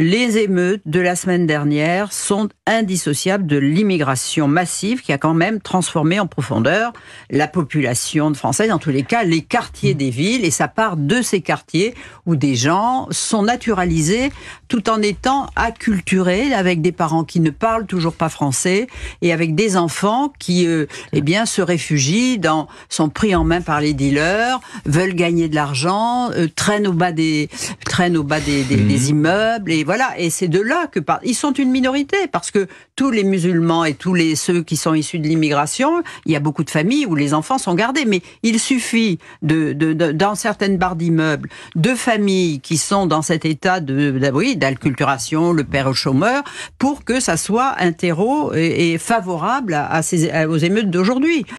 les émeutes de la semaine dernière sont indissociables de l'immigration massive qui a quand même transformé en profondeur la population de Français, dans tous les cas les quartiers des villes, et ça part de ces quartiers où des gens sont naturalisés tout en étant acculturés, avec des parents qui ne parlent toujours pas français, et avec des enfants qui euh, eh bien, se réfugient, dans, sont pris en main par les dealers, veulent gagner de l'argent, euh, traînent au bas des, traînent au bas des, des mmh. immeubles. Et et c'est de là que Ils sont une minorité parce que tous les musulmans et tous les ceux qui sont issus de l'immigration, il y a beaucoup de familles où les enfants sont gardés. Mais il suffit de, dans certaines barres d'immeubles, de familles qui sont dans cet état de oui, le père au chômeur, pour que ça soit un terreau et, favorable aux émeutes d'aujourd'hui.